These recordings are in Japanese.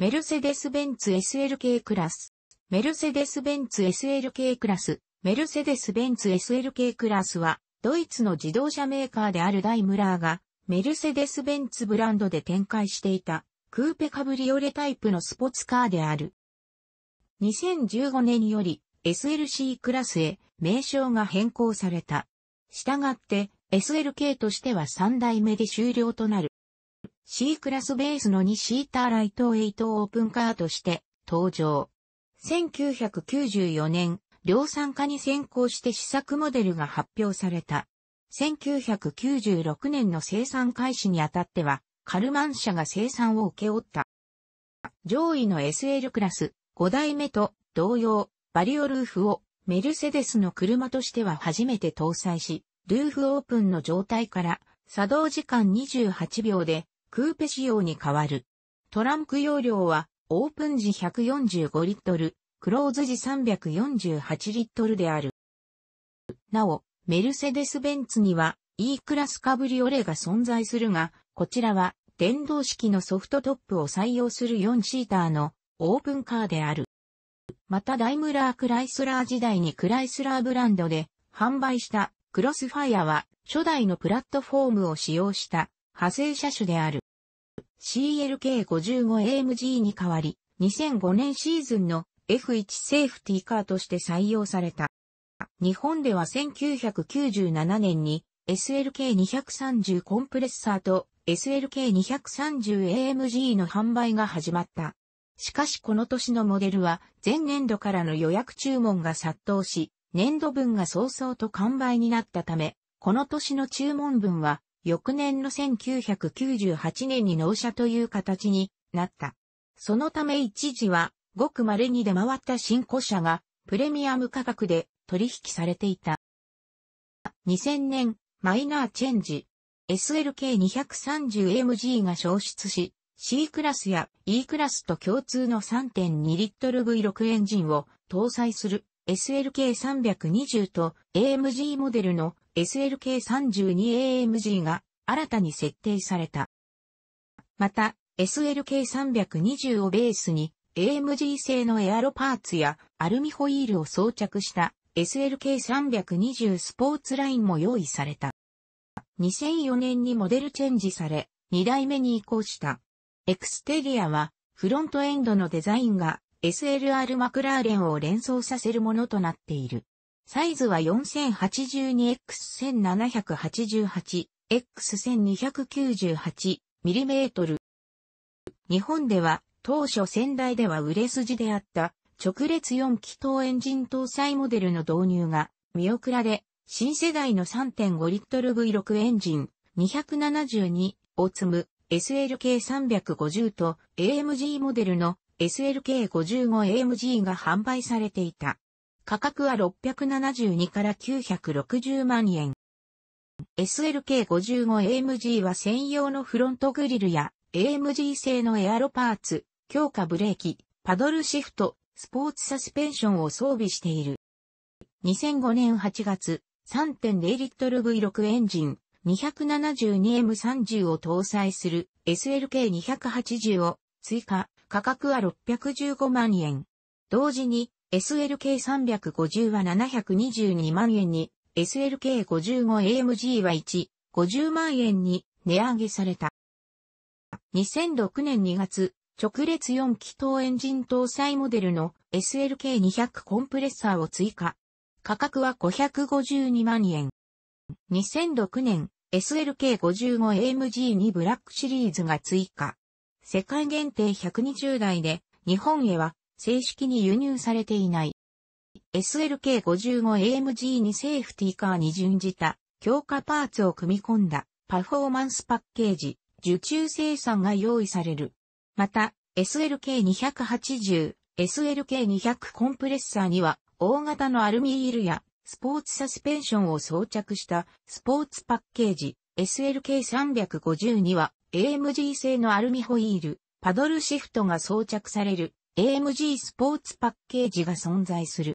メルセデス・ベンツ SLK クラス。メルセデス・ベンツ SLK クラス。メルセデス・ベンツ SLK クラスは、ドイツの自動車メーカーであるダイムラーが、メルセデス・ベンツブランドで展開していた、クーペカブリオレタイプのスポーツカーである。2015年より、SLC クラスへ名称が変更された。したがって、SLK としては3代目で終了となる。C クラスベースの2シーターライト8オープンカーとして登場。1994年、量産化に先行して試作モデルが発表された。1996年の生産開始にあたっては、カルマン社が生産を請け負った。上位の SL クラス5代目と同様、バリオルーフをメルセデスの車としては初めて搭載し、ルーフオープンの状態から作動時間28秒でクーペ仕様に変わる。トランク容量は、オープン時145リットル、クローズ時348リットルである。なお、メルセデス・ベンツには E クラスカブリオレが存在するが、こちらは電動式のソフトトップを採用する4シーターのオープンカーである。またダイムラー・クライスラー時代にクライスラーブランドで販売したクロスファイアは初代のプラットフォームを使用した派生車種である。CLK55AMG に代わり、2005年シーズンの F1 セーフティーカーとして採用された。日本では1997年に SLK230 コンプレッサーと SLK230AMG の販売が始まった。しかしこの年のモデルは前年度からの予約注文が殺到し、年度分が早々と完売になったため、この年の注文分は翌年の1998年に納車という形になった。そのため一時は、ごく稀に出回った新古車が、プレミアム価格で取引されていた。2000年、マイナーチェンジ、SLK230MG が消失し、C クラスや E クラスと共通の3.2リットル V6 エンジンを搭載する SLK320 と AMG モデルの SLK32AMG が新たに設定された。また、SLK320 をベースに AMG 製のエアロパーツやアルミホイールを装着した SLK320 スポーツラインも用意された。2004年にモデルチェンジされ、2代目に移行した。エクステリアはフロントエンドのデザインが SLR マクラーレンを連想させるものとなっている。サイズは 4082X1788X1298mm。日本では当初仙台では売れ筋であった直列4気筒エンジン搭載モデルの導入が見送られ、新世代の3.5リットル V6 エンジン272を積む SLK350 と AMG モデルの SLK55AMG が販売されていた。価格は672から960万円。SLK55AMG は専用のフロントグリルや AMG 製のエアロパーツ、強化ブレーキ、パドルシフト、スポーツサスペンションを装備している。2005年8月、3.0リットル V6 エンジン、272M30 を搭載する SLK280 を追加、価格は615万円。同時に SLK350 は722万円に、SLK55AMG は1、50万円に値上げされた。2006年2月、直列4気筒エンジン搭載モデルの SLK200 コンプレッサーを追加。価格は552万円。2006年、SLK55AMG にブラックシリーズが追加。世界限定120台で、日本へは正式に輸入されていない。SLK55AMG にセーフティーカーに準じた強化パーツを組み込んだパフォーマンスパッケージ、受注生産が用意される。また、SLK280、SLK200 コンプレッサーには大型のアルミールやスポーツサスペンションを装着したスポーツパッケージ SLK350 には AMG 製のアルミホイール、パドルシフトが装着される AMG スポーツパッケージが存在する。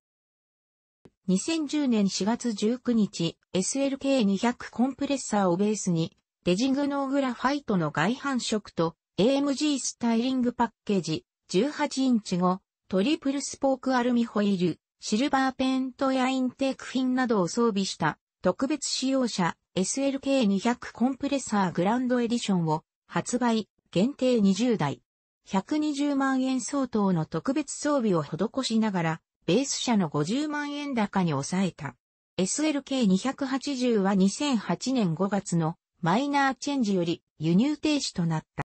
2010年4月19日、SLK200 コンプレッサーをベースに、レジグノーグラファイトの外反色と AMG スタイリングパッケージ、18インチ後、トリプルスポークアルミホイール、シルバーペントやインテークフィンなどを装備した特別使用者 SLK200 コンプレッサーグランドエディションを発売、限定20台。120万円相当の特別装備を施しながら、ベース車の50万円高に抑えた。SLK280 は2008年5月のマイナーチェンジより輸入停止となった。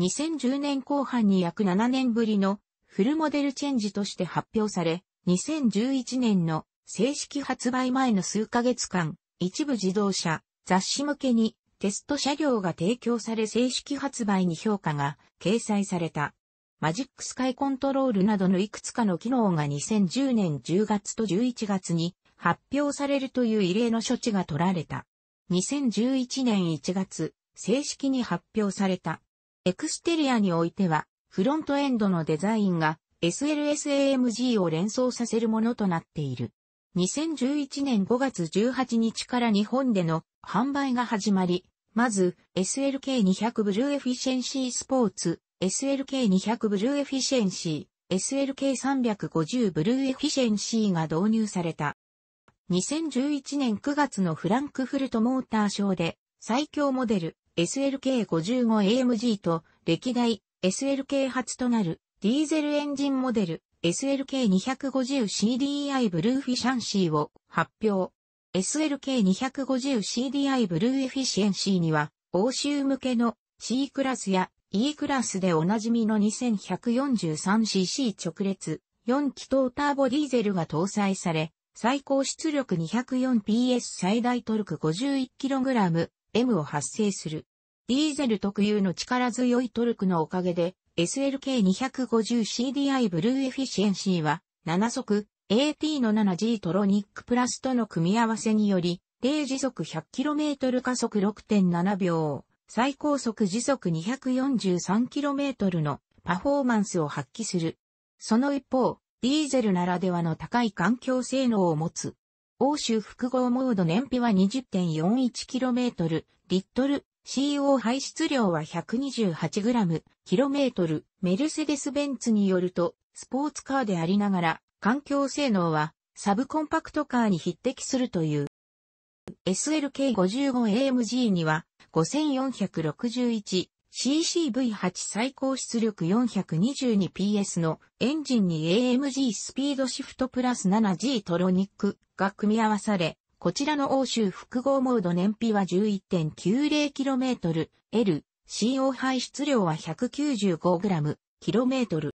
2010年後半に約7年ぶりのフルモデルチェンジとして発表され、2011年の正式発売前の数ヶ月間、一部自動車、雑誌向けにテスト車両が提供され正式発売に評価が掲載された。マジックスカイコントロールなどのいくつかの機能が2010年10月と11月に発表されるという異例の処置が取られた。2011年1月、正式に発表された。エクステリアにおいては、フロントエンドのデザインが SLSAMG を連想させるものとなっている。2011年5月18日から日本での販売が始まり、まず SLK200 ブルーエフィシェンシースポーツ、SLK200 ブルーエフィシェンシー、SLK350 ブルーエフィシェンシーが導入された。2011年9月のフランクフルトモーターショーで最強モデル SLK55AMG と歴代 SLK 初となるディーゼルエンジンモデル SLK250CDI ブルーフィシャンシーを発表。SLK250CDI ブルーエフィシエンシーには、欧州向けの C クラスや E クラスでおなじみの 2143cc 直列4気筒ターボディーゼルが搭載され、最高出力 204PS 最大トルク 51kgM を発生する。ディーゼル特有の力強いトルクのおかげで、SLK250CDI ブルーエフィシエンシーは7速 AT の 7G トロニックプラスとの組み合わせにより、0時速 100km 加速6.7秒、最高速時速 243km のパフォーマンスを発揮する。その一方、ディーゼルならではの高い環境性能を持つ。欧州複合モード燃費は 20.41km、リットル CO 排出量は 128g/km、メルセデス・ベンツによると、スポーツカーでありながら、環境性能は、サブコンパクトカーに匹敵するという。SLK55AMG には、5461CCV8 最高出力 422PS のエンジンに AMG スピードシフトプラス 7G トロニックが組み合わされ、こちらの欧州複合モード燃費は 11.90km、L、CO 排出量は 195g、km。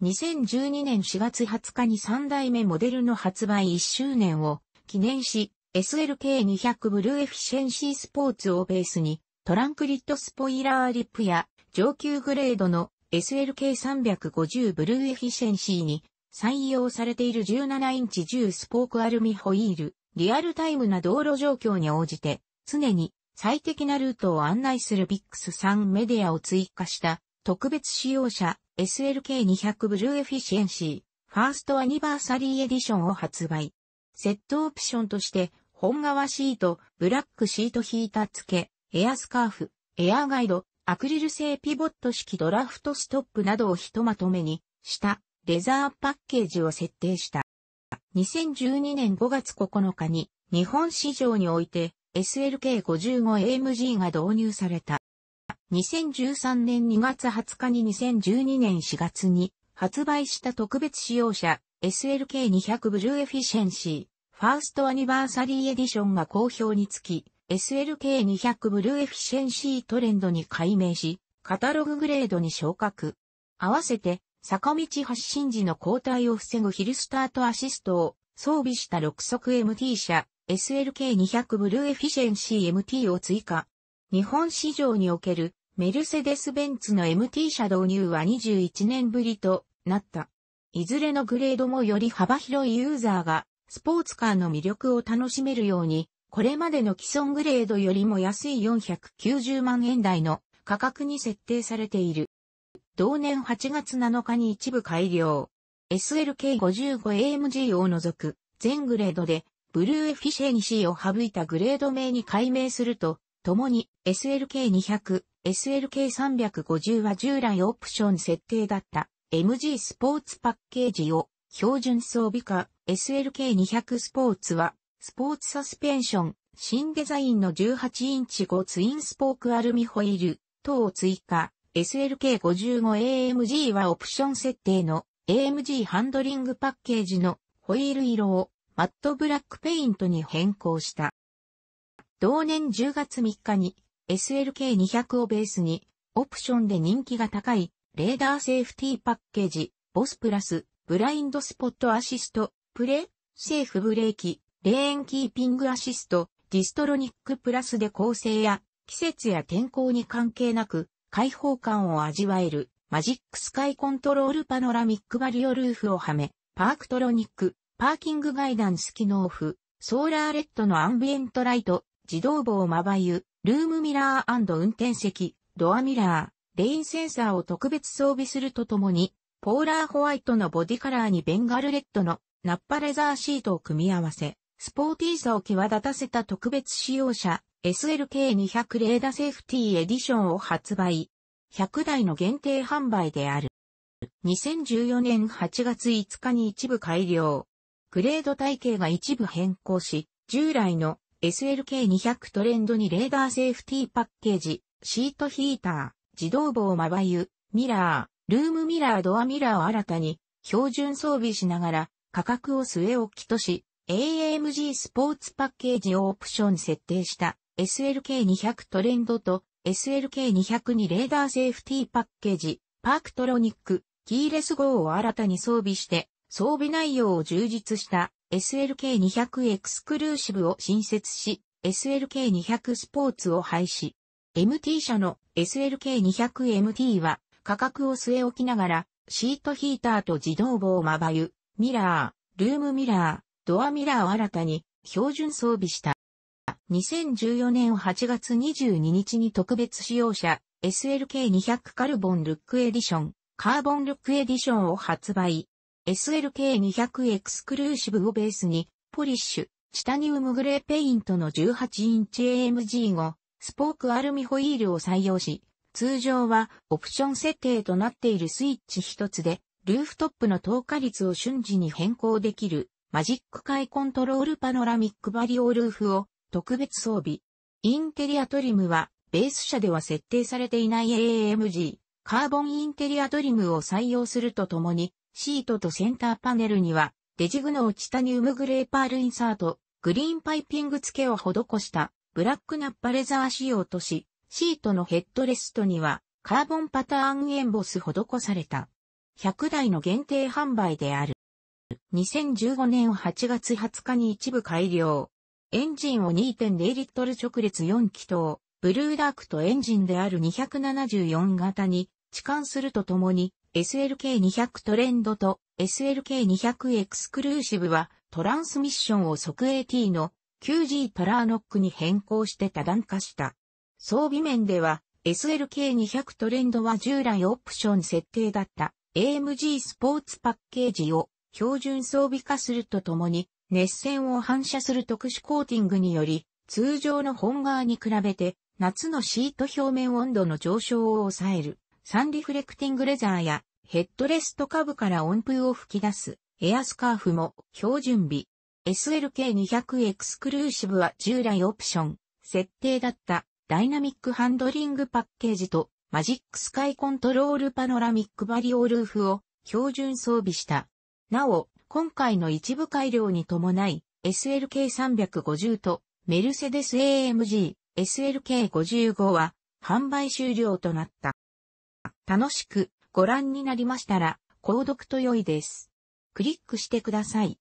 2012年4月20日に3代目モデルの発売1周年を記念し、SLK200 ブルーエフィシェンシースポーツをベースに、トランクリッドスポイラーリップや上級グレードの SLK350 ブルーエフィシェンシーに採用されている17インチ10スポークアルミホイール、リアルタイムな道路状況に応じて、常に最適なルートを案内する VIX3 メディアを追加した特別使用者 SLK200 ブルーエフィシエンシーファーストアニバーサリーエディションを発売。セットオプションとして本革シート、ブラックシートヒーター付け、エアスカーフ、エアガイド、アクリル製ピボット式ドラフトストップなどをひとまとめにしたレザーパッケージを設定した。2012年5月9日に日本市場において SLK55AMG が導入された。2013年2月20日に2012年4月に発売した特別使用車 SLK200 ブルーエフィシェンシーファーストアニバーサリーエディションが好評につき SLK200 ブルーエフィシェンシートレンドに改名しカタロググレードに昇格。合わせて坂道発進時の交代を防ぐヒルスタートアシストを装備した6速 MT 車 SLK200 ブルーエフィシェンシー MT を追加。日本市場におけるメルセデス・ベンツの MT 車導入は21年ぶりとなった。いずれのグレードもより幅広いユーザーがスポーツカーの魅力を楽しめるように、これまでの既存グレードよりも安い490万円台の価格に設定されている。同年8月7日に一部改良。SLK55AMG を除く全グレードでブルーエフィシェニシーを省いたグレード名に改名すると、ともに SLK200、SLK350 は従来オプション設定だった MG スポーツパッケージを標準装備化 SLK200 スポーツはスポーツサスペンション、新デザインの18インチ5ツインスポークアルミホイール等を追加。SLK55AMG はオプション設定の AMG ハンドリングパッケージのホイール色をマットブラックペイントに変更した。同年10月3日に SLK200 をベースにオプションで人気が高いレーダーセーフティーパッケージボスプラスブラインドスポットアシストプレセーフブレーキレーンキーピングアシストディストロニックプラスで構成や季節や天候に関係なく開放感を味わえるマジックスカイコントロールパノラミックバリオルーフをはめ、パークトロニック、パーキングガイダンス機能オフ、ソーラーレッドのアンビエントライト、自動棒まばゆ、ルームミラー運転席、ドアミラー、レインセンサーを特別装備するとともに、ポーラーホワイトのボディカラーにベンガルレッドのナッパレザーシートを組み合わせ、スポーティーさを際立たせた特別使用者、SLK200 レーダーセーフティーエディションを発売。100台の限定販売である。2014年8月5日に一部改良。グレード体系が一部変更し、従来の SLK200 トレンドにレーダーセーフティーパッケージ、シートヒーター、自動棒まばゆ、ミラー、ルームミラードアミラーを新たに標準装備しながら価格を据え置きとし、AMG スポーツパッケージをオプション設定した SLK200 トレンドと SLK200 にレーダーセーフティーパッケージ、パークトロニック、キーレス号を新たに装備して、装備内容を充実した SLK200 エクスクルーシブを新設し、SLK200 スポーツを廃止。MT 社の SLK200MT は価格を据え置きながら、シートヒーターと自動棒まばゆ、ミラー、ルームミラー、ドアミラーを新たに標準装備した。2014年8月22日に特別使用者 SLK200 カルボンルックエディション、カーボンルックエディションを発売。SLK200 エクスクルーシブをベースに、ポリッシュ、チタニウムグレーペイントの18インチ a m g を、スポークアルミホイールを採用し、通常はオプション設定となっているスイッチ一つで、ルーフトップの透過率を瞬時に変更できる、マジック界コントロールパノラミックバリオルーフを特別装備。インテリアトリムは、ベース車では設定されていない AMG、カーボンインテリアトリムを採用するとともに、シートとセンターパネルには、デジグノーチタニウムグレーパールインサート、グリーンパイピング付けを施した、ブラックナッパレザー仕様とし、シートのヘッドレストには、カーボンパターンエンボス施された。100台の限定販売である。2015年8月20日に一部改良。エンジンを2.0リットル直列4気筒、ブルーダークとエンジンである274型に置換するとともに SLK200 トレンドと SLK200 エクスクルーシブはトランスミッションを即 AT の 9G トラーノックに変更して多段化した。装備面では SLK200 トレンドは従来オプション設定だった AMG スポーツパッケージを標準装備化するとともに熱線を反射する特殊コーティングにより、通常の本革に比べて、夏のシート表面温度の上昇を抑える、サンリフレクティングレザーや、ヘッドレスト株から温風を吹き出す、エアスカーフも、標準日。SLK200 エクスクルーシブは従来オプション、設定だったダイナミックハンドリングパッケージとマジックスカイコントロールパノラミックバリオルーフを標準装備した。なお、今回の一部改良に伴い、SLK350 とメルセデス AMG SLK55 は販売終了となった。楽しくご覧になりましたら、購読と良いです。クリックしてください。